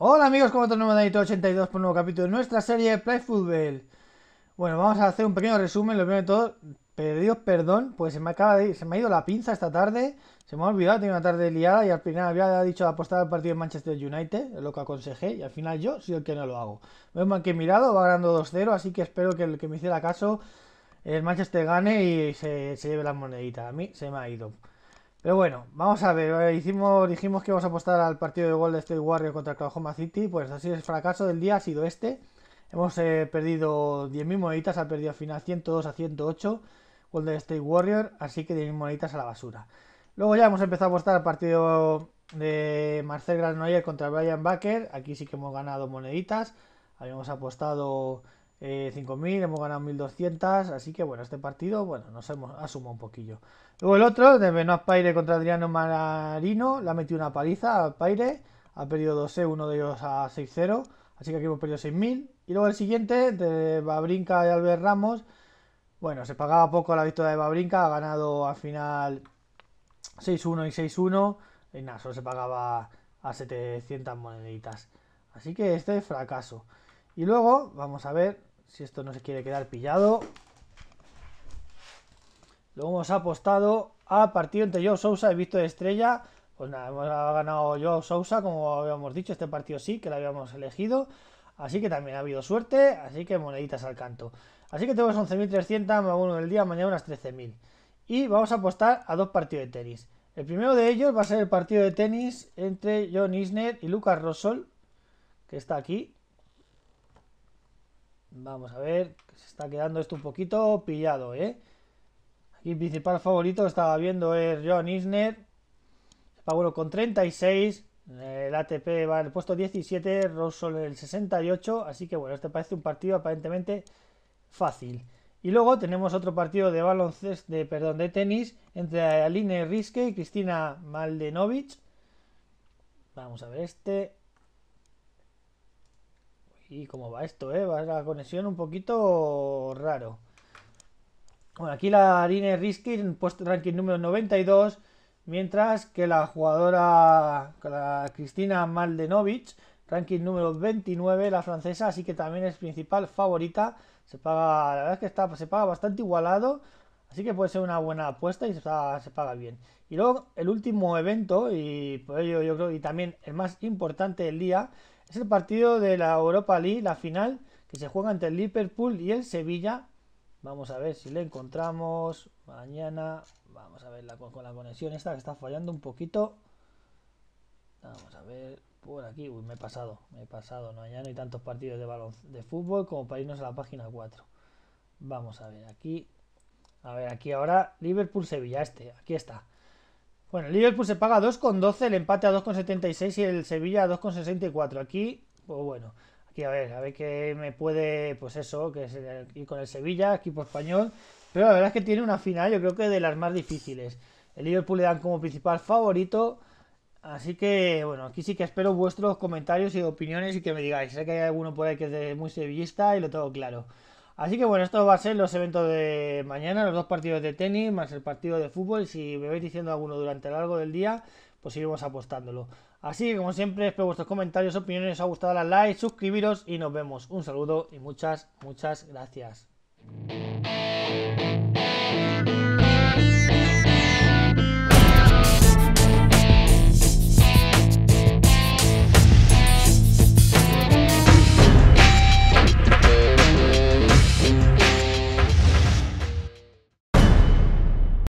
Hola amigos, ¿cómo están? Nuevo 82 por nuevo capítulo de nuestra serie Play Football. Bueno, vamos a hacer un pequeño resumen. Lo primero de todo, pedidos perdón, pues se me acaba se me ha ido la pinza esta tarde. Se me ha olvidado, tenía una tarde liada y al final había dicho apostar al partido de Manchester United, lo que aconsejé, y al final yo soy el que no lo hago. Vemos que he mirado, va ganando 2-0, así que espero que el que me hiciera caso, el Manchester gane y se, se lleve las moneditas. A mí se me ha ido. Pero bueno, vamos a ver, dijimos que íbamos a apostar al partido de Golden State Warrior contra Oklahoma City, pues así el fracaso del día ha sido este. Hemos eh, perdido 10.000 moneditas, ha perdido al final 102 a 108 Golden State Warrior. así que 10.000 moneditas a la basura. Luego ya hemos empezado a apostar al partido de Marcel Granoyer contra Brian Baker, aquí sí que hemos ganado moneditas, habíamos apostado 5.000, eh, hemos ganado 1.200, así que bueno, este partido, bueno, nos hemos asumido un poquillo. Luego el otro, de Menos Paire contra Adriano Marino, le ha metido una paliza a Paire, ha perdido 2-0, uno de ellos a 6-0, así que aquí hemos perdido 6.000. Y luego el siguiente, de Babrinca y Albert Ramos, bueno, se pagaba poco la victoria de Babrinca, ha ganado al final 6-1 y 6-1, y nada, solo se pagaba a 700 moneditas. Así que este es fracaso. Y luego, vamos a ver, si esto no se quiere quedar pillado. Luego hemos apostado a partido entre Joe Sousa y Víctor Estrella. Pues nada, hemos ganado Joe Sousa, como habíamos dicho, este partido sí, que lo habíamos elegido. Así que también ha habido suerte, así que moneditas al canto. Así que tenemos 11.300, más uno del día, mañana unas 13.000. Y vamos a apostar a dos partidos de tenis. El primero de ellos va a ser el partido de tenis entre John Isner y Lucas Rosol, que está aquí. Vamos a ver, se está quedando esto un poquito pillado, ¿eh? Aquí el principal favorito estaba viendo es John Isner. Pablo con 36. El ATP va en el puesto 17, Russell en el 68. Así que bueno, este parece un partido aparentemente fácil. Y luego tenemos otro partido de baloncesto, de, perdón, de tenis entre Aline Riske y Cristina Maldenovic. Vamos a ver este y cómo va esto, ¿eh? Va la conexión un poquito raro. Bueno, aquí la Arine Riskin puesto ranking número 92, mientras que la jugadora la Cristina maldenovich ranking número 29, la francesa, así que también es principal favorita. Se paga, la verdad es que está, se paga bastante igualado, así que puede ser una buena apuesta y se paga, se paga bien. Y luego el último evento, y por ello yo creo, y también el más importante del día, es el partido de la Europa League, la final, que se juega entre el Liverpool y el Sevilla. Vamos a ver si le encontramos mañana. Vamos a ver con la conexión esta que está fallando un poquito. Vamos a ver por aquí. me he pasado, me he pasado. No, ya no hay tantos partidos de, balón de fútbol como para irnos a la página 4. Vamos a ver aquí. A ver, aquí ahora Liverpool-Sevilla este. Aquí está. Bueno, el Liverpool se paga 2,12, el empate a 2,76 y el Sevilla a 2,64. Aquí, pues bueno, aquí a ver, a ver qué me puede, pues eso, que es ir con el Sevilla, equipo español. Pero la verdad es que tiene una final, yo creo que de las más difíciles. El Liverpool le dan como principal favorito. Así que, bueno, aquí sí que espero vuestros comentarios y opiniones y que me digáis. Sé que hay alguno por ahí que es muy sevillista y lo tengo claro. Así que bueno, esto va a ser los eventos de mañana, los dos partidos de tenis más el partido de fútbol. Si me vais diciendo alguno durante el largo del día, pues seguimos apostándolo. Así que como siempre, espero vuestros comentarios, opiniones, os ha gustado la like, suscribiros y nos vemos. Un saludo y muchas, muchas gracias.